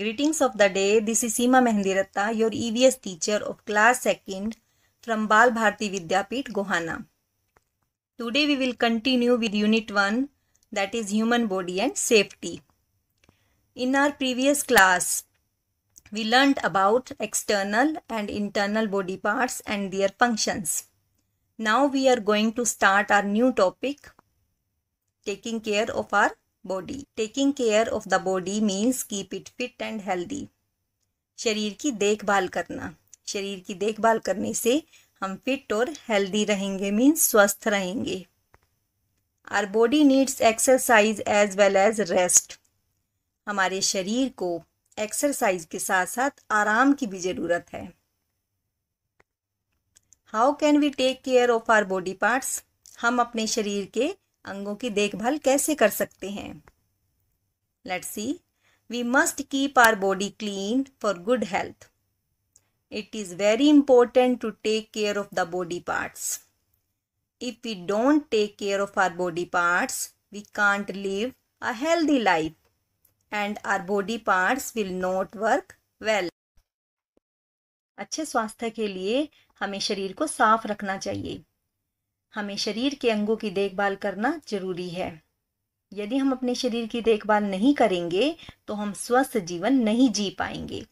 Greetings of the day. This is Seema Mehendiratta, your EVS teacher of class 2nd from Bal Bharti Vidyapit, Gohana. Today we will continue with unit 1 that is human body and safety. In our previous class, we learnt about external and internal body parts and their functions. Now we are going to start our new topic taking care of our body taking care of the body means keep it fit and healthy शरीर की देखभाल करना शरीर की देखभाल करने से हम फिट और हेल्दी रहेंगे मीन्स स्वस्थ रहेंगे our body needs exercise as well as rest हमारे शरीर को एक्सरसाइज के साथ साथ आराम की भी ज़रूरत है how can we take care of our body parts हम अपने शरीर के अंगों की देखभाल कैसे कर सकते हैं let's see we must keep our body clean for good health it is very important to take care of the body parts if we don't take care of our body parts we can't live a healthy life and our body parts will not work well अच्छे स्वास्थ्य के लिए हमें शरीर को साफ रखना चाहिए हमें शरीर के अंगों की देखभाल करना जरूरी है यदि हम अपने शरीर की देखभाल नहीं करेंगे तो हम स्वस्थ जीवन नहीं जी पाएंगे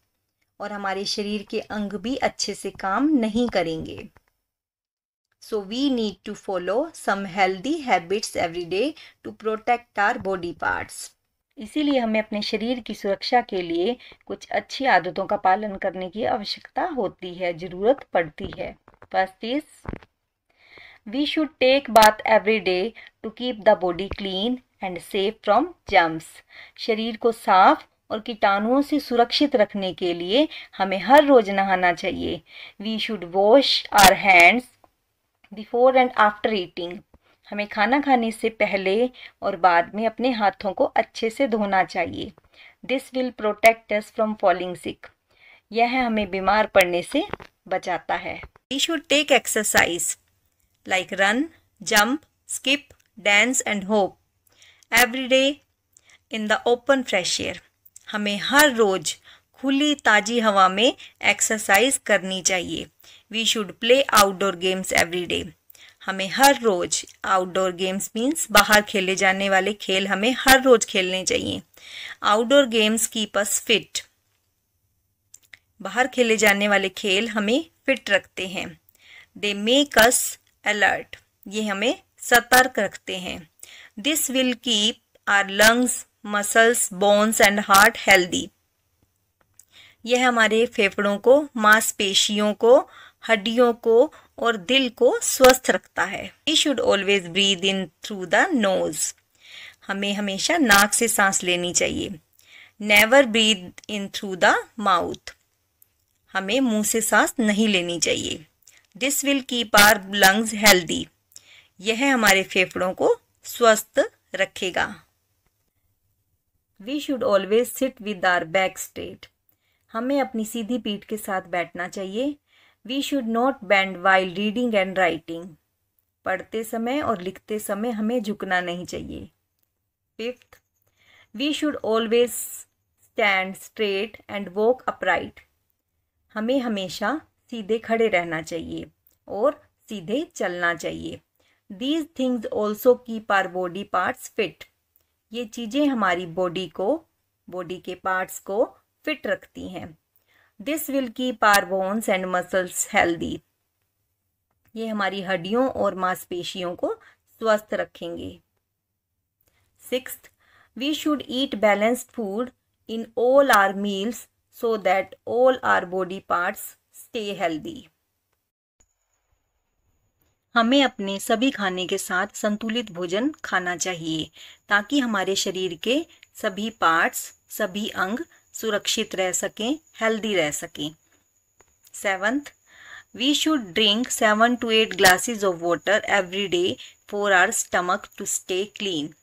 और हमारे शरीर के अंग भी अच्छे से काम नहीं करेंगे so we need to follow some healthy habits every day to protect our body parts इसीलिए हमें अपने शरीर की सुरक्षा के लिए कुछ अच्छी आदतों का पालन करने की आवश्यकता होती है ज़रूरत पड़ती है first is we should take bath every day to keep the body clean and safe from germs शरीर को साफ और कीटाणुओं से सुरक्षित रखने के लिए हमें हर रोज नहाना चाहिए we should wash our hands before and after eating हमें खाना खाने से पहले और बाद में अपने हाथों को अच्छे से धोना चाहिए this will protect us from falling sick यह हमें बीमार पड़ने से बचाता है we should take exercise like run, jump, skip, dance and hope. Every day in the open fresh air. हमें हर रोज खुली ताजी हवा में एक्सरसाइज करनी चाहिए we should play outdoor games every day हमें हर रोज आउटडोर गेम्स मीन्स बाहर खेले जाने वाले खेल हमें हर रोज खेलने चाहिए outdoor games keep us fit बाहर खेले जाने वाले खेल हमें फिट रखते हैं दे मेक अस अलर्ट ये हमें सतर्क रखते हैं this will keep our lungs muscles bones and heart healthy यह हमारे फेफड़ों को मांसपेशियों को हड्डियों को और दिल को स्वस्थ रखता है we should always breathe in through the nose हमें हमेशा नाक से सांस लेनी चाहिए never breathe in through the mouth हमें मुंह से सांस नहीं लेनी चाहिए this will keep our lungs healthy यह हमारे फेफड़ों को स्वस्थ रखेगा we should always sit with our back straight हमें अपनी सीधी पीठ के साथ बैठना चाहिए we should not bend while reading and writing पढ़ते समय और लिखते समय हमें झुकना नहीं चाहिए fifth we should always stand straight and walk upright हमें हमेशा सीधे खड़े रहना चाहिए और सीधे चलना चाहिए these things also keep our body parts fit ये चीज़ें हमारी बॉडी को बॉडी के पार्ट्स को फिट रखती हैं this will keep our bones and muscles healthy ये हमारी हड्डियों और मांसपेशियों को स्वस्थ रखेंगे six we should eat balanced food in all our meals so that all our body parts stay healthy हमें अपने सभी खाने के साथ संतुलित भोजन खाना चाहिए ताकि हमारे शरीर के सभी पार्ट्स सभी अंग सुरक्षित रह सकें हेल्दी रह सकें seventh we should drink seven to eight glasses of water every day for our stomach to stay clean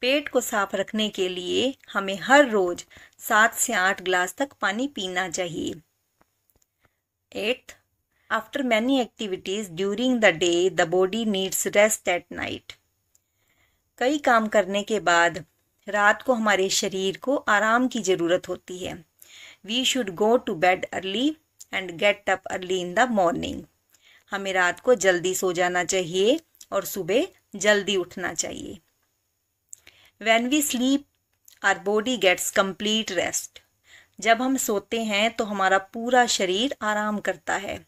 पेट को साफ रखने के लिए हमें हर रोज सात से आठ ग्लास तक पानी पीना चाहिए Eighth, after many activities during the day, the body needs rest at night. कई काम करने के बाद रात को हमारे शरीर को आराम की ज़रूरत होती है we should go to bed early and get up early in the morning हमें रात को जल्दी सो जाना चाहिए और सुबह जल्दी उठना चाहिए when we sleep our body gets complete rest जब हम सोते हैं तो हमारा पूरा शरीर आराम करता है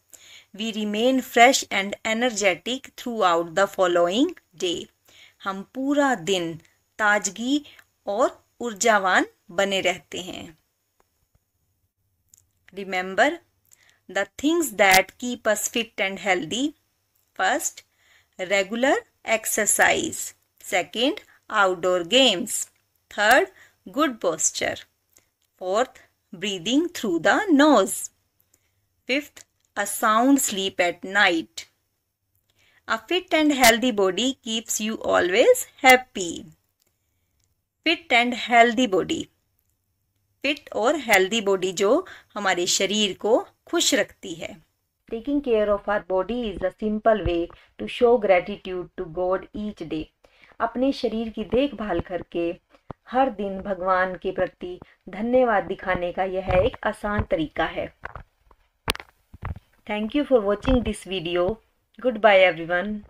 we remain fresh and energetic throughout the following day हम पूरा दिन ताजगी और ऊर्जावान बने रहते हैं remember the things that keep us fit and healthy first regular exercise second outdoor games third good posture fourth breathing through the nose. Fifth, a sound sleep at night. A fit and healthy body keeps you always happy. Fit and healthy body fit और healthy body जो हमारे शरीर को खुश रखती है taking care of our body is a simple way to show gratitude to God each day अपने शरीर की देखभाल करके हर दिन भगवान के प्रति धन्यवाद दिखाने का यह एक आसान तरीका है thank you for watching this video goodbye everyone